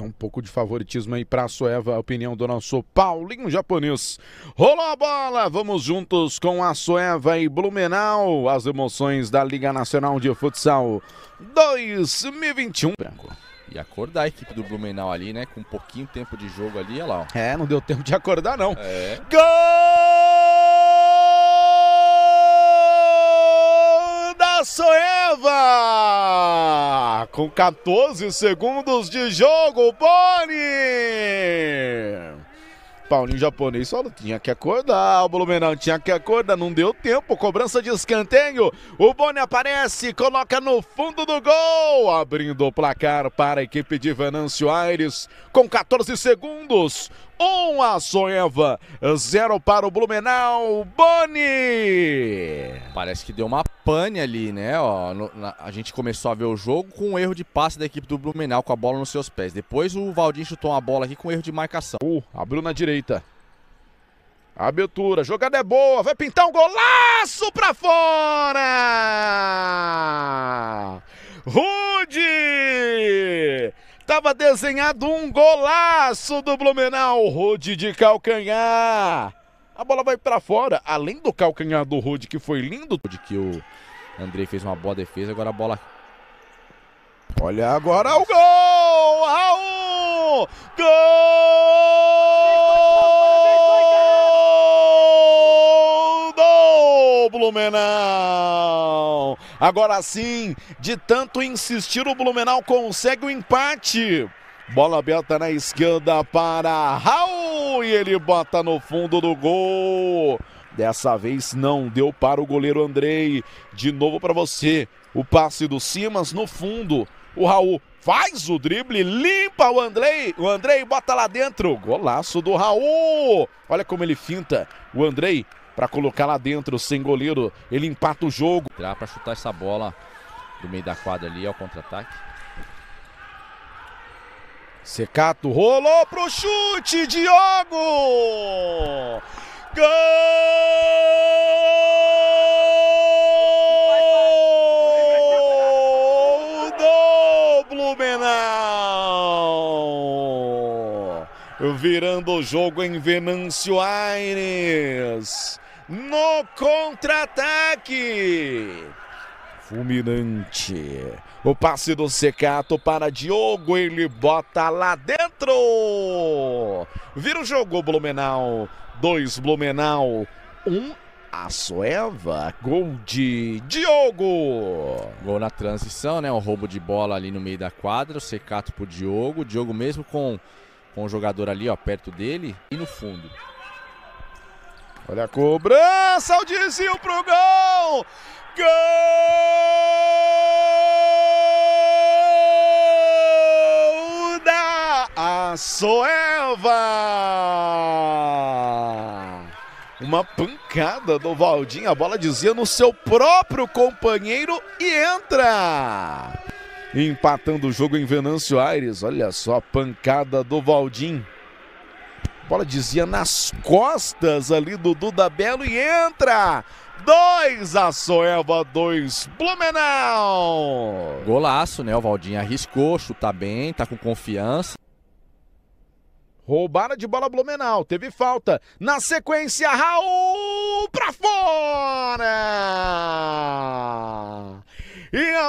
Então um pouco de favoritismo aí para a Soeva, a opinião do nosso Paulinho japonês. Rolou a bola, vamos juntos com a Soeva e Blumenau, as emoções da Liga Nacional de Futsal 2021. E acordar a equipe do Blumenau ali, né? Com um pouquinho de tempo de jogo ali, olha lá. Ó. É, não deu tempo de acordar, não. É. Gol da Soeva! com 14 segundos de jogo, Boni! Paulinho japonês só tinha que acordar, o Blumenau tinha que acordar, não deu tempo, cobrança de escanteio, o Boni aparece, coloca no fundo do gol, abrindo o placar para a equipe de Venâncio Aires, com 14 segundos, 1 a Soeva, 0 para o Blumenau, Boni! Parece que deu uma pane ali, né? Ó, no, na, a gente começou a ver o jogo com um erro de passe da equipe do Blumenau com a bola nos seus pés. Depois o Valdir chutou uma bola aqui com um erro de marcação. Uh, abriu na direita. Abertura, jogada é boa, vai pintar um golaço pra fora! Rude! estava desenhado um golaço do Blumenau, Rude de calcanhar. A bola vai para fora, além do calcanhar do Rude, que foi lindo. De que o Andrei fez uma boa defesa, agora a bola... Olha agora o gol! Raul! Gol! o Blumenau. Agora sim, de tanto insistir, o Blumenau consegue o empate. Bola aberta na esquerda para Raul e ele bota no fundo do gol. Dessa vez não deu para o goleiro Andrei. De novo para você. O passe do Simas no fundo. O Raul faz o drible, limpa o Andrei. O Andrei bota lá dentro. Golaço do Raul. Olha como ele finta. O Andrei para colocar lá dentro, sem goleiro, ele empata o jogo. Tirar para chutar essa bola do meio da quadra ali ao contra-ataque. Secato rolou pro chute, Diogo! Gol do Blumenau! virando o jogo em Venâncio Aires. No contra-ataque. Fulminante. O passe do Secato para Diogo, ele bota lá dentro. Vira o jogo, Blumenau. Dois Blumenau, um sueva, gol de Diogo. Gol na transição, né? Um roubo de bola ali no meio da quadra, o Secato para Diogo. Diogo mesmo com com o jogador ali, ó, perto dele e no fundo. Olha a cobrança, o desvio pro gol! Gol da Soeva! Uma pancada do Valdinho, a bola dizia no seu próprio companheiro e entra! empatando o jogo em Venâncio Aires. Olha só a pancada do Valdim. Bola dizia nas costas ali do Duda Belo e entra! 2 a Soeva, 2 Blumenau! Golaço, né? O Valdim arriscou, chuta bem, tá com confiança. Roubada de bola Blumenau, teve falta. Na sequência, Raul pra fora!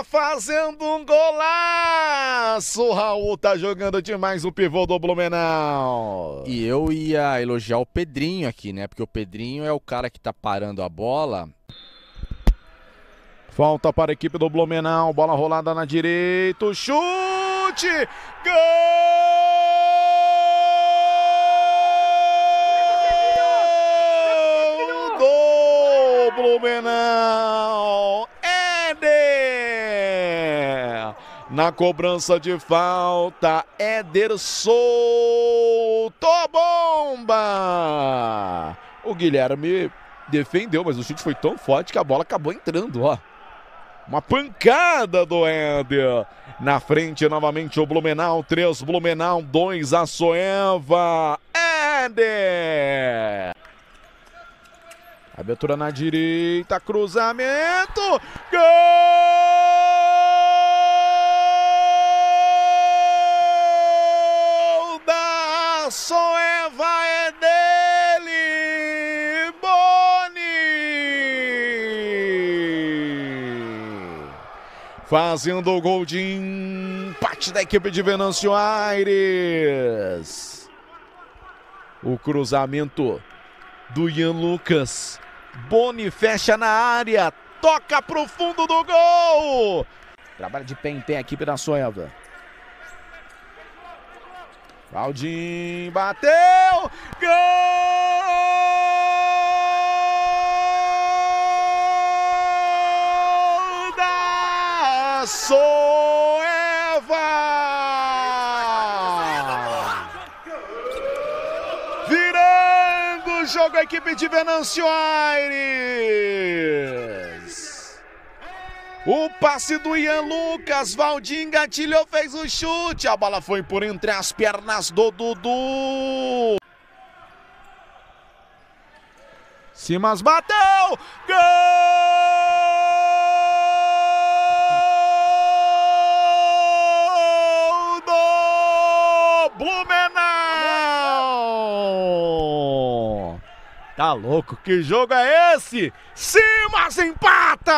fazendo um golaço. Raul tá jogando demais o pivô do Blumenau. E eu ia elogiar o Pedrinho aqui, né? Porque o Pedrinho é o cara que tá parando a bola. Falta para a equipe do Blumenau. Bola rolada na direita. Chute! Gol! Blumenau. Na cobrança de falta, Éder soltou bomba! O Guilherme defendeu, mas o chute foi tão forte que a bola acabou entrando, ó. Uma pancada do Éder. Na frente novamente o Blumenau, 3 Blumenau, 2 a Soeva. Éder! Abertura na direita, cruzamento. Gol! fazendo o gol de empate da equipe de Venâncio Aires. O cruzamento do Ian Lucas. Boni fecha na área, toca pro fundo do gol. Trabalha de pé em pé a equipe da Soeva. Claudinho bateu! Gol! jogo a equipe de Venâncio Aires. O passe do Ian Lucas, Valdir gatilhou, fez o chute. A bola foi por entre as pernas do Dudu. Simas bateu! Gol! Tá louco? Que jogo é esse? Simas empata!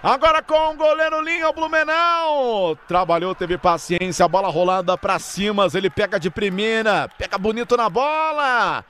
Agora com o goleiro Linha, o Blumenau. Trabalhou, teve paciência, a bola rolada para Simas. Ele pega de primeira, pega bonito na bola.